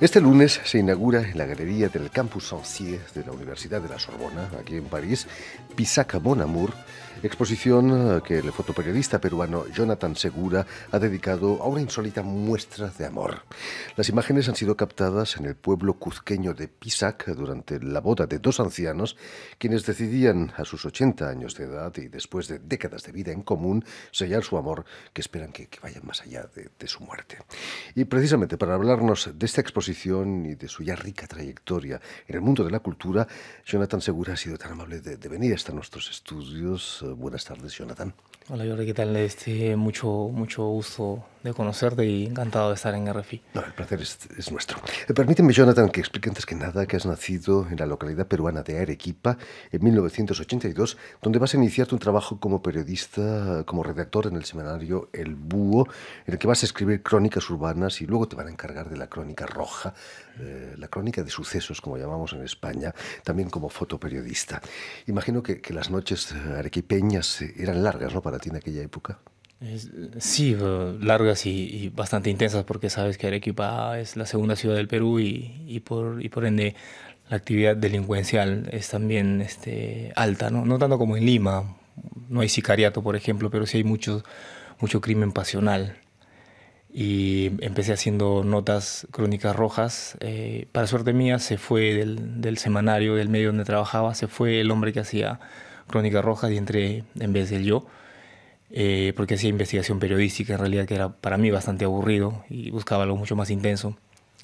Este lunes se inaugura en la galería del Campus Sancier de la Universidad de la Sorbona, aquí en París, Pisac Bon Amour, exposición que el fotoperiodista peruano Jonathan Segura ha dedicado a una insólita muestra de amor. Las imágenes han sido captadas en el pueblo cuzqueño de Pisac durante la boda de dos ancianos, quienes decidían a sus 80 años de edad y después de décadas de vida en común sellar su amor que esperan que, vayan más allá de su muerte. Y precisamente para hablarnos de esta exposición, y de su ya rica trayectoria en el mundo de la cultura, Jonathan Segura ha sido tan amable de, venir hasta nuestros estudios. Eh, buenas tardes, Jonathan. Hola, Jorge, ¿qué tal? Este, mucho, mucho gusto de conocerte y encantado de estar en RFI. No, el placer es, nuestro. Eh, permíteme, Jonathan, que explique antes que nada que has nacido en la localidad peruana de Arequipa en 1982, donde vas a iniciar tu trabajo como periodista, como redactor en el semanario El Búho, en el que vas a escribir crónicas urbanas y luego te van a encargar de la crónica roja, eh, la crónica de sucesos, como llamamos en España, también como fotoperiodista. Imagino que, que las noches eh, arequipeñas eran largas, ¿no? Para ti en aquella época sí, largas y, bastante intensas porque sabes que Arequipa es la segunda ciudad del Perú y, por, y ende la actividad delincuencial es también este, alta, ¿no? tanto como en Lima, no hay sicariato por ejemplo, pero sí hay mucho, mucho crimen pasional. Y empecé haciendo notas crónicas rojas. Eh, para suerte mía se fue del, del semanario, del medio donde trabajaba, se fue el hombre que hacía crónicas rojas y entré en vez del yo. Eh, porque hacía investigación periodística en realidad que era para mí bastante aburrido y buscaba algo mucho más intenso.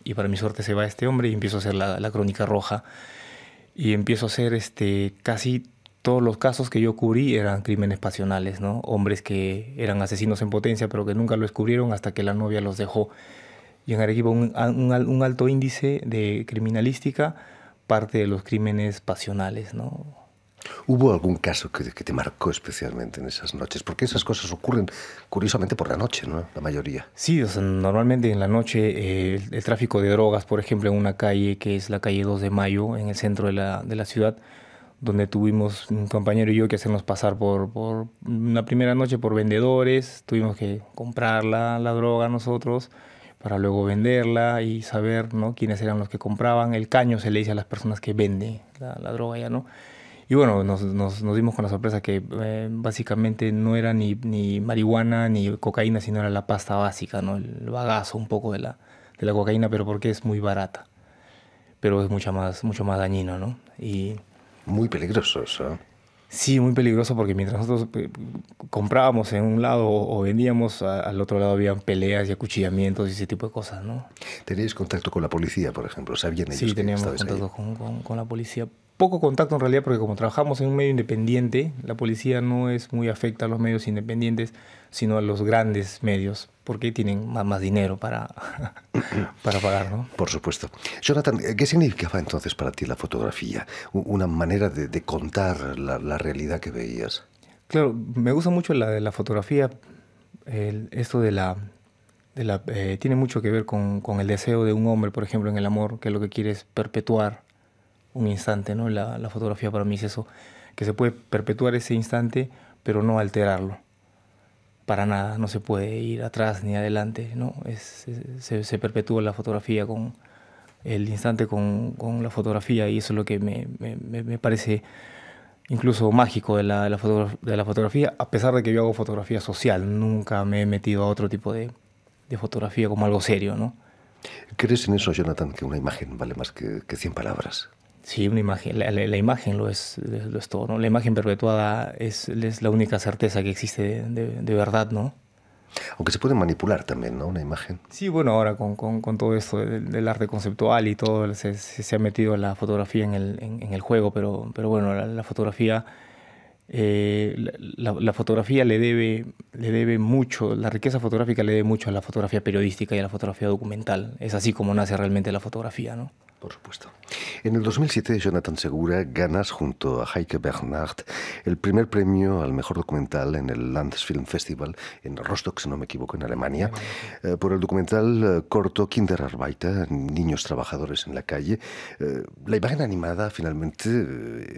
Y para mi suerte se va este hombre y empiezo a hacer la, la crónica roja y empiezo a hacer este, casi todos los casos que yo cubrí eran crímenes pasionales, ¿no? Hombres que eran asesinos en potencia, pero que nunca lo descubrieron hasta que la novia los dejó. Y en Arequipa un, un, un alto índice de criminalística, parte de los crímenes pasionales, ¿no? ¿Hubo algún caso que, te marcó especialmente en esas noches? Porque esas cosas ocurren curiosamente por la noche, ¿no? La mayoría. Sí, normalmente en la noche eh, el, tráfico de drogas, por ejemplo, en una calle que es la calle 2 de Mayo, en el centro de la, de la ciudad, donde tuvimos un compañero y yo que hacernos pasar por, por una primera noche por vendedores, tuvimos que comprar la, la droga nosotros para luego venderla y saber ¿no? quiénes eran los que compraban. El caño se le dice a las personas que venden la droga ya, ¿no? Y bueno, nos, nos, dimos con la sorpresa que eh, básicamente no era ni, ni, marihuana ni cocaína, sino era la pasta básica, ¿no? El bagazo un poco de la, de la cocaína, pero porque es muy barata. Pero es mucha más, mucho más dañino, Y, muy peligroso eso. ¿eh? Sí, muy peligroso porque mientras nosotros eh, comprábamos en un lado o vendíamos, al otro lado habían peleas y acuchillamientos y ese tipo de cosas, ¿no? ¿Teníais contacto con la policía, por ejemplo? ¿Sabían sí, teníamos contacto con, la policía, poco contacto en realidad porque como trabajamos en un medio independiente, la policía no es muy afecta a los medios independientes, sino a los grandes medios, porque tienen más, dinero para, para pagar, ¿no? Por supuesto. Jonathan, ¿qué significaba entonces para ti la fotografía? Una manera de, contar la, realidad que veías. Claro, me gusta mucho la de la fotografía, esto de la... Eh, tiene mucho que ver con, con el deseo de un hombre, por ejemplo, en el amor, que lo que quiere es perpetuar un instante, ¿no? La, fotografía para mí es eso, que se puede perpetuar ese instante, pero no alterarlo. Para nada, no se puede ir atrás ni adelante, ¿no? se, perpetúa la fotografía con el instante con, la fotografía y eso es lo que me, parece incluso mágico de la, de la, fotografía, a pesar de que yo hago fotografía social, nunca me he metido a otro tipo de, fotografía como algo serio, ¿no? ¿Crees en eso, Jonathan, que una imagen vale más que, que 100 palabras? Sí, una imagen, la, imagen lo es, lo es todo, ¿no? La imagen perpetuada es, la única certeza que existe de, verdad, ¿no? Aunque se puede manipular también, ¿no? Una imagen. Sí, bueno, ahora con, todo esto del, arte conceptual y todo, se, ha metido la fotografía en el, juego, pero, pero bueno, la, fotografía... Eh, fotografía le debe, le debe mucho, la riqueza fotográfica le debe mucho a la fotografía periodística y a la fotografía documental. Es así como nace realmente la fotografía, ¿no? Por supuesto. En el 2007, Jonathan Segura ganas junto a Heike Bernhardt el primer premio al mejor documental en el Landesfilm Festival en Rostock, si no me equivoco, en Alemania, eh, por el documental eh, corto Kinderarbeiter, Niños Trabajadores en la Calle. Eh, la imagen animada finalmente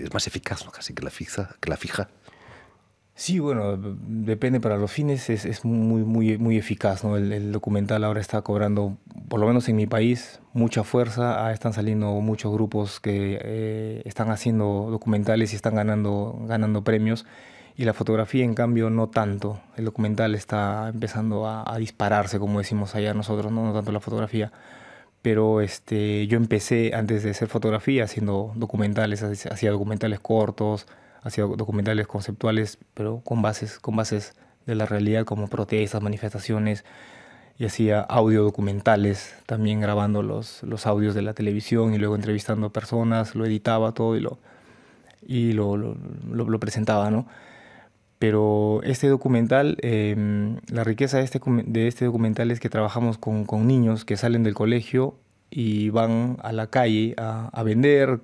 es más eficaz casi que la, fija, que la fija Sí, bueno, depende para los fines, es, es muy, muy, muy eficaz, ¿no? El, documental ahora está cobrando, por lo menos en mi país, mucha fuerza, ah, están saliendo muchos grupos que eh, están haciendo documentales y están ganando, ganando premios, y la fotografía en cambio no tanto, el documental está empezando a, dispararse, como decimos allá nosotros, ¿no? no tanto la fotografía pero este, yo empecé antes de hacer fotografía haciendo documentales, hacía documentales cortos, hacía documentales conceptuales, pero con bases, con bases de la realidad como protestas, manifestaciones, y hacía audio documentales, también grabando los, los audios de la televisión y luego entrevistando a personas, lo editaba todo y lo, y lo, lo, lo, lo presentaba, ¿no? Pero este documental, em, la riqueza de este, de este documental es que trabajamos con, con, niños que salen del colegio y van a la calle a, a vender,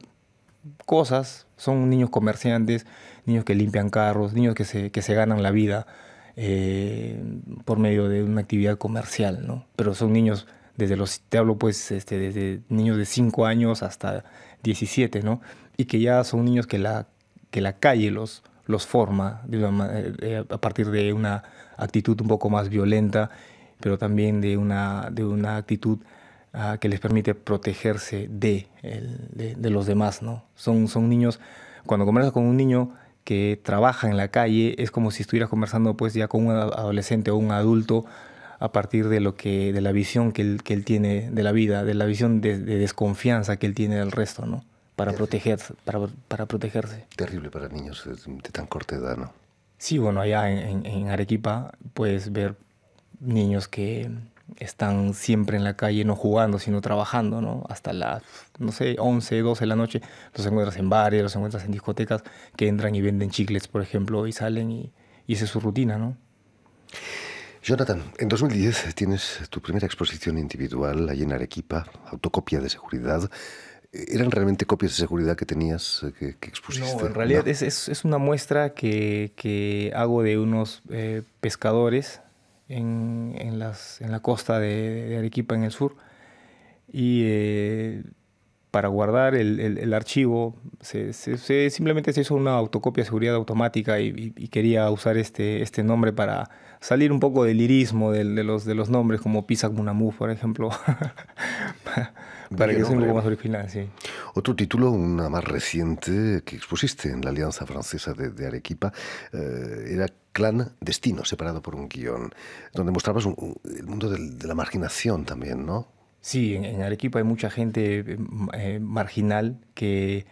cosas, son niños comerciantes, niños que limpian carros, niños que se, que se ganan la vida eh, por medio de una actividad comercial, ¿no? Pero son niños desde los, te hablo pues, este, desde niños de 5 años hasta 17, ¿no? Y que ya son niños que la, que la calle los, los forma eh, eh, a partir de una actitud un poco más violenta, pero también de una, de una actitud Ah, que les permite protegerse de, los demás. ¿no? Son, son niños, cuando conversas con un niño que trabaja en la calle, es como si estuvieras conversando pues ya con un adolescente o un adulto a partir de lo que de la visión que él, tiene de la vida, de la visión de, desconfianza que él tiene del resto, ¿no? Para protegerse, para, protegerse. Terrible para niños de tan corta edad, ¿no? Sí, bueno, allá en Arequipa puedes ver niños que están siempre en la calle, no jugando, sino trabajando, ¿no? Hasta las, no sé, 11, 12 de la noche, los encuentras en bares, los encuentras en discotecas, que entran y venden chicles, por ejemplo, y salen y, y esa es su rutina, ¿no? Jonathan, en 2010 tienes tu primera exposición individual allí en Arequipa, autocopia de seguridad. ¿Eran realmente copias de seguridad que tenías, que, que expusiste? No, en realidad Es, es, una muestra que, que hago de unos eh, pescadores en, en, las, en la costa de, Arequipa en el sur. Y eh, para guardar el, archivo, se, simplemente se hizo una autocopia de seguridad automática y, quería usar este, este nombre para salir un poco del lirismo de, los, de los nombres, como Pisa Munamuf, por ejemplo, para, que sea un poco más original. Otro título, una más reciente que expusiste en la Alianza Francesa de, Arequipa, eh, era Clan Destino, separado por un guión, donde mostrabas el mundo de, de la marginación también, ¿no? Sí, en, Arequipa hay mucha gente eh, eh, marginal que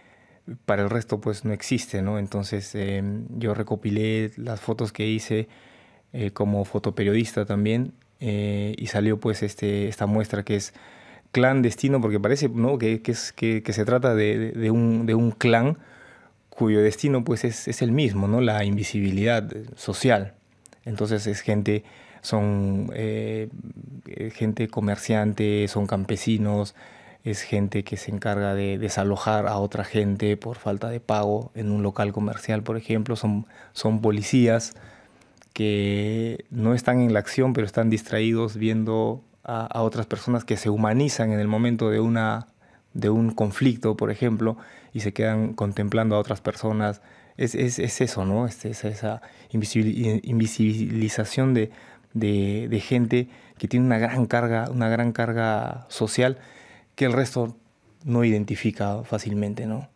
para el resto pues no existe, ¿no? Entonces em, yo recopilé las fotos que hice eh, como fotoperiodista también y salió pues este, esta muestra que es clandestino porque parece ¿no? que, se trata de, de, un, clan cuyo destino pues es, es, el mismo, ¿no? La invisibilidad social. Entonces es gente son eh, gente comerciante, son campesinos, es gente que se encarga de desalojar a otra gente por falta de pago en un local comercial, por ejemplo, son, son policías que no están en la acción, pero están distraídos viendo a, otras personas que se humanizan en el momento de, una, de un conflicto, por ejemplo, y se quedan contemplando a otras personas. Es, eso, ¿no? es esa invisibilización de, de, gente que tiene una gran carga, una gran carga social que el resto no identifica fácilmente, ¿no?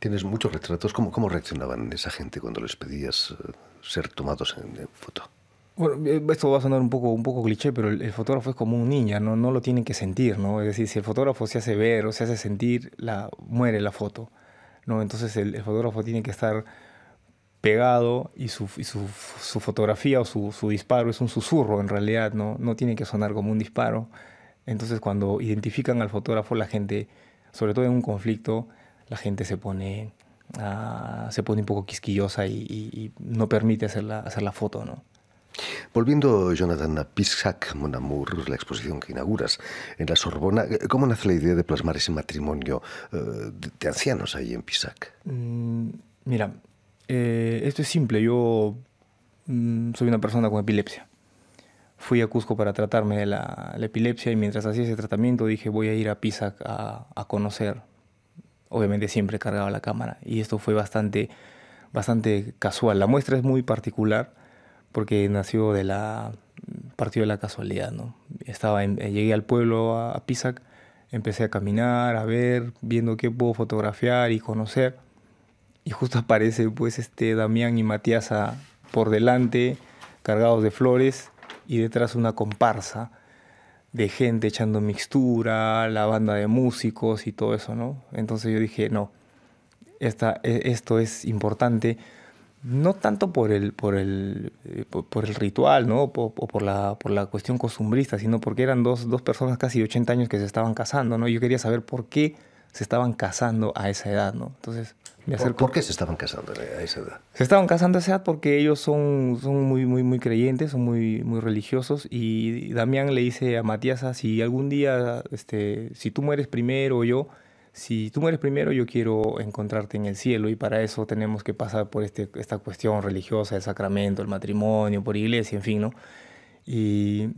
Tienes muchos retratos. ¿Cómo, cómo reaccionaban esa gente cuando les pedías eh, ser tomados en, foto? Bueno, eh, esto va a sonar un poco, un poco cliché, pero el, fotógrafo es como un niño, ¿no? no lo tienen que sentir, ¿no? Es decir, si el fotógrafo se hace ver o se hace sentir, la, muere la foto, ¿no? Entonces el fotógrafo tiene que estar pegado y su, su, fotografía o su, su, disparo es un susurro en realidad, ¿no? no tiene que sonar como un disparo. Entonces cuando identifican al fotógrafo la gente, sobre todo en un conflicto, la gente se pone, ah, se pone un poco quisquillosa y, no permite hacer la, hacer la foto. ¿no? Volviendo, Jonathan, a Pisac, Mon la exposición que inauguras en la Sorbona, eh, ¿cómo nace la idea de plasmar ese matrimonio eh, de, ancianos ahí en Pisac? Mm, mira, eh, esto es simple, yo mm, soy una persona con epilepsia. Fui a Cusco para tratarme de la, epilepsia y mientras hacía ese tratamiento dije voy a ir a Pisa a, conocer. Obviamente siempre cargaba la cámara y esto fue bastante, bastante casual. La muestra es muy particular porque nació de la partió de la casualidad, ¿no? Estaba eh, llegué al pueblo a, a Pisac, empecé a caminar, a ver, viendo qué puedo fotografiar y conocer y justo aparece pues este Damián y Matías por delante, cargados de flores, y detrás una comparsa de gente echando mixtura, la banda de músicos y todo eso, ¿no? Entonces yo dije, no, esta, e, esto es importante, no tanto por el, por eh, por, el ritual, ¿no? O por, la, por la cuestión costumbrista, sino porque eran dos, dos personas casi de 80 años que se estaban casando, ¿no? Yo quería saber por qué se estaban casando a esa edad, ¿no? Entonces ¿Por qué se estaban casando a esa edad? Se estaban casando a esa edad porque ellos son, son muy, muy, muy creyentes, son muy, muy religiosos. Y Damián le dice a Matías, ah, si algún día, este, si tú mueres primero yo, si tú mueres primero yo quiero encontrarte en el cielo y para eso tenemos que pasar por este, esta cuestión religiosa, el sacramento, el matrimonio, por iglesia, en fin, ¿no? Y,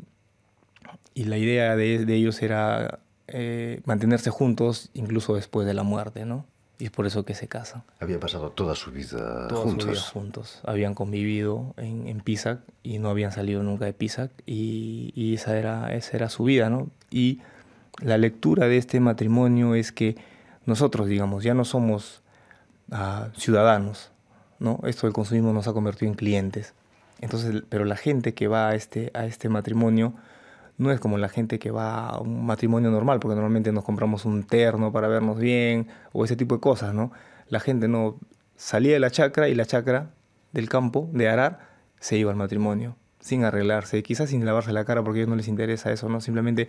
la idea de, ellos era eh, mantenerse juntos incluso después de la muerte, ¿no? Y es por eso que se casan. Habían pasado toda su vida juntos. Habían convivido en, Pisac y no habían salido nunca de Pisac. Y, esa, era, esa era su vida, ¿no? Y la lectura de este matrimonio es que nosotros, digamos, ya no somos ah, ciudadanos, ¿no? Esto del consumismo nos ha convertido en clientes. Entonces, pero la gente que va a este, a este matrimonio no es como la gente que va a un matrimonio normal, porque normalmente nos compramos un terno para vernos bien o ese tipo de cosas, ¿no? La gente no salía de la chacra y la chacra del campo, de arar, se iba al matrimonio, sin arreglarse, quizás sin lavarse la cara porque a ellos no les interesa eso, ¿no? Simplemente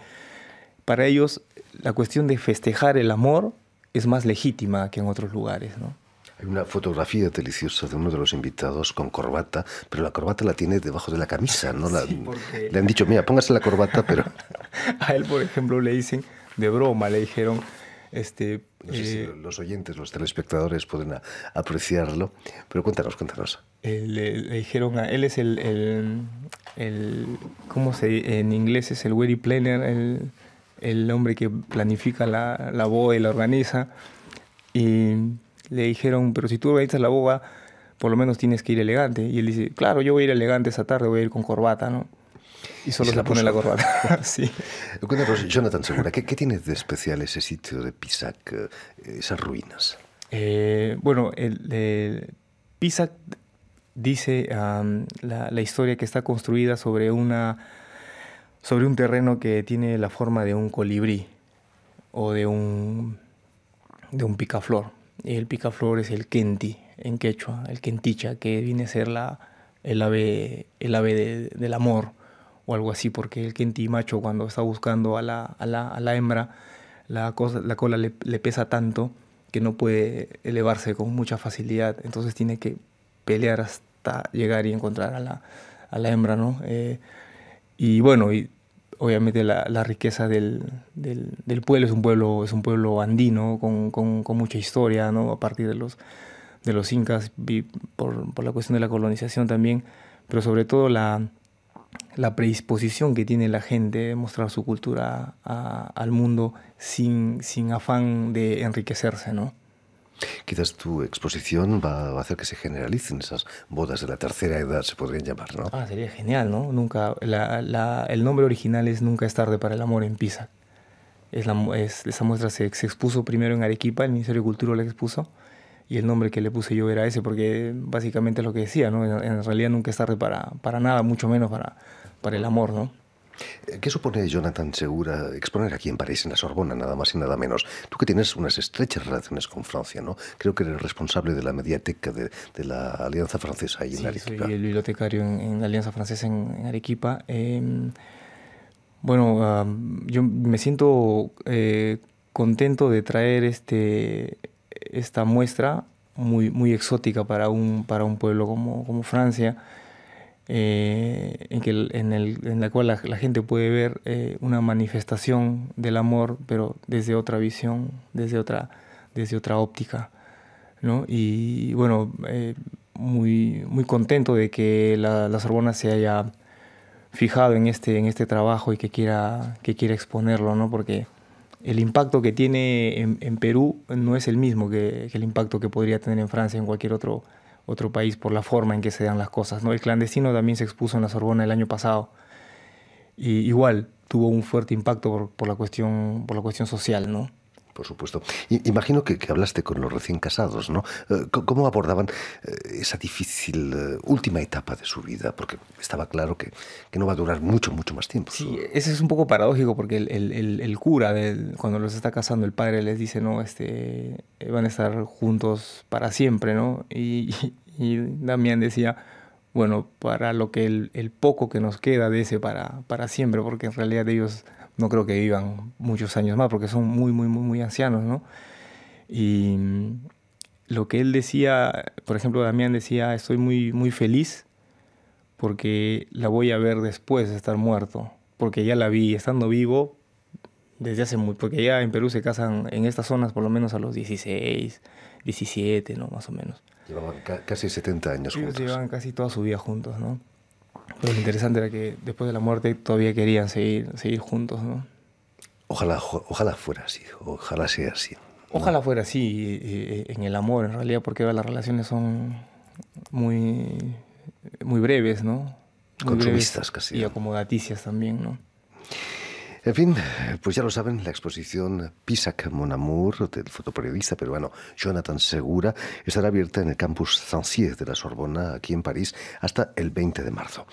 para ellos la cuestión de festejar el amor es más legítima que en otros lugares, ¿no? Hay una fotografía deliciosa de uno de los invitados con corbata, pero la corbata la tiene debajo de la camisa, ¿no? La, Le han dicho, mira, póngase la corbata, pero... a él, por ejemplo, le dicen, de broma, le dijeron, este... No sé si eh, los oyentes, los telespectadores pueden apreciarlo, pero cuéntanos, cuéntanos. Eh, le, dijeron, a, él es el, el, ¿Cómo se En inglés es el wedding planner, el, hombre que planifica la, la boda y la organiza. Y le dijeron, pero si tú a la boba, por lo menos tienes que ir elegante. Y él dice, claro, yo voy a ir elegante esa tarde, voy a ir con corbata, ¿no? Y solo se, la pone la corbata. sí. Jonathan Segura, ¿qué, ¿qué, tiene de especial ese sitio de Pisac, eh, esas ruinas? Eh, bueno, el, Pisac dice la, la, historia que está construida sobre, una, sobre un terreno que tiene la forma de un colibrí o de un, de un picaflor el picaflor es el kenti en quechua, el kenticha, que viene a ser la, el ave, el ave del amor o algo así, porque el kenti macho cuando está buscando a la, hembra, la, cosa, la cola le, pesa tanto que no puede elevarse con mucha facilidad, entonces tiene que pelear hasta llegar y encontrar a la, hembra, ¿no? Eh, y bueno, y obviamente la, riqueza del, pueblo. Es un pueblo, es un pueblo andino con, mucha historia, ¿no? A partir de los, de los incas, por, por, la cuestión de la colonización también, pero sobre todo la, la predisposición que tiene la gente de mostrar su cultura al mundo sin, sin afán de enriquecerse, ¿no? Quizás tu exposición va a hacer que se generalicen esas bodas de la tercera edad, se podrían llamar, ¿no? Ah, sería genial, ¿no? Nunca, el nombre original es Nunca es tarde para el amor en Pisa. esa muestra se, expuso primero en Arequipa, el Ministerio de Cultura la expuso, y el nombre que le puse yo era ese, porque básicamente es lo que decía, ¿no? En, realidad nunca es tarde para, para nada, mucho menos para, para el amor, ¿no? ¿Qué supone, Jonathan Segura, exponer aquí en París, en la Sorbona, nada más y nada menos? Tú que tienes unas estrechas relaciones con Francia, ¿no? Creo que eres responsable de la mediateca de, la Alianza Francesa ahí en Arequipa. Soy el bibliotecario en, la Alianza Francesa en, Arequipa. Em, bueno, yo me siento eh, contento de traer este, esta muestra muy, muy exótica para un, para un pueblo como, como Francia. Eh, en, en, la cual la, gente puede ver eh, una manifestación del amor, pero desde otra visión, desde otra, desde otra óptica. ¿no? Y bueno, eh, muy, muy contento de que la, la, Sorbona se haya fijado en este, en este trabajo y que quiera, que quiera exponerlo, ¿no? porque el impacto que tiene en, Perú no es el mismo que, el impacto que podría tener en Francia en cualquier otro otro país por la forma en que se dan las cosas. ¿no? El clandestino también se expuso en la Sorbona el año pasado. Y igual tuvo un fuerte impacto por, la, cuestión, por la cuestión social, ¿no? Por supuesto. imagino que, hablaste con los recién casados, ¿no? Eh, ¿Cómo abordaban eh, esa difícil eh, última etapa de su vida? Porque estaba claro que, no va a durar mucho, mucho más tiempo. Sí, ese es un poco paradójico porque el, cura, cuando los está casando, el padre les dice, no, este, van a estar juntos para siempre, ¿no? Y, y Damián decía, bueno, para lo que el, poco que nos queda de ese para, para siempre, porque en realidad ellos no creo que vivan muchos años más porque son muy, muy, muy, muy ancianos, ¿no? Y mm, lo que él decía, por ejemplo, Damián decía, estoy muy, muy feliz porque la voy a ver después de estar muerto, porque ya la vi estando vivo desde hace muy, porque ya en Perú se casan en estas zonas por lo menos a los 16, 17, ¿no? Más o menos. Llevaban casi 70 años juntos. Llevan casi toda su vida juntos, ¿no? lo interesante era que después de la muerte todavía querían seguir, seguir juntos, ¿no? Ojalá, ojalá fuera así, ojalá sea así. Ojalá fuera así eh, eh, en el amor, en realidad, porque las relaciones son muy, muy breves, ¿no? Muy casi. Y acomodaticias también, ¿no? En fin, pues ya lo saben, la exposición Pisac Mon Amour del fotoperiodista peruano Jonathan Segura estará abierta en el campus Sancier de la Sorbona, aquí en París, hasta el 20 de marzo.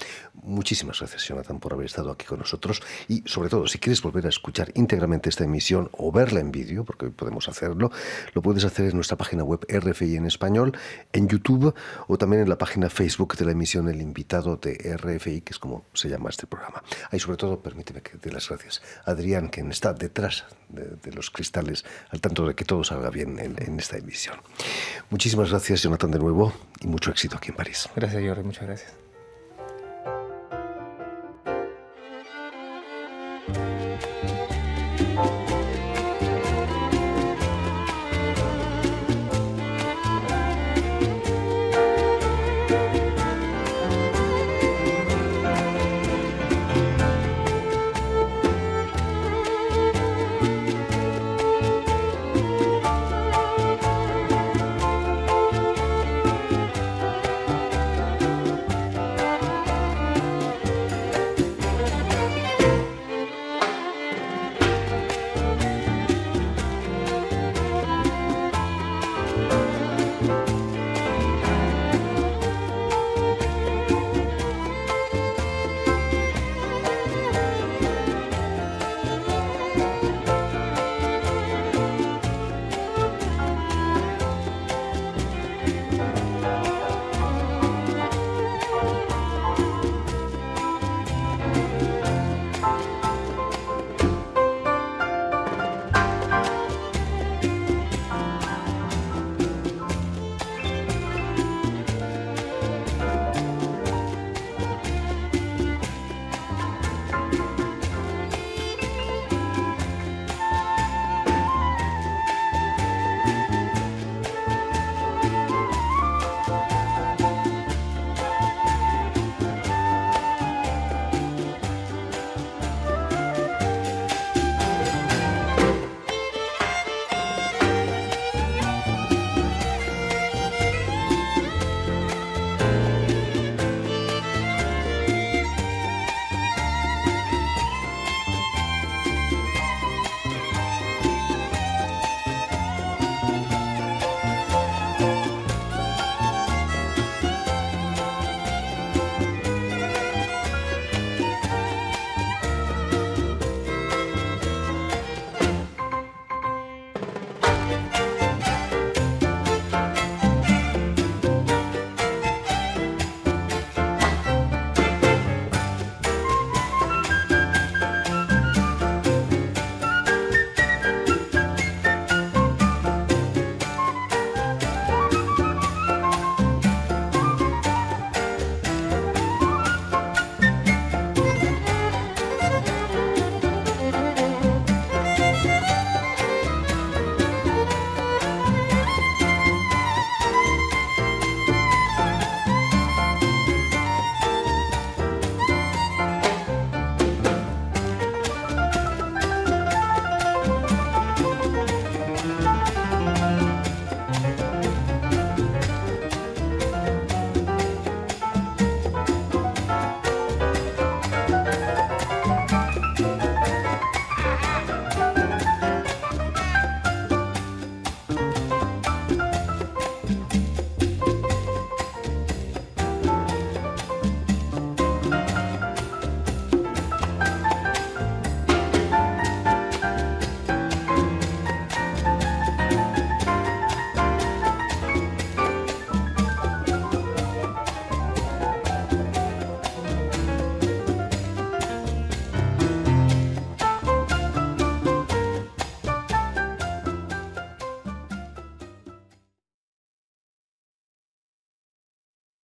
Muchísimas gracias, Jonathan, por haber estado aquí con nosotros y, sobre todo, si quieres volver a escuchar íntegramente esta emisión o verla en vídeo, porque hoy podemos hacerlo, lo puedes hacer en nuestra página web RFI en español, en YouTube o también en la página Facebook de la emisión El Invitado de RFI, que es como se llama este programa. Ahí, sobre todo, permíteme que dé las gracias Adrián quien está detrás de, los cristales, al tanto de que todo salga bien en, en, esta emisión. Muchísimas gracias, Jonathan, de nuevo, y mucho éxito aquí en París. Gracias, Jordi, muchas gracias.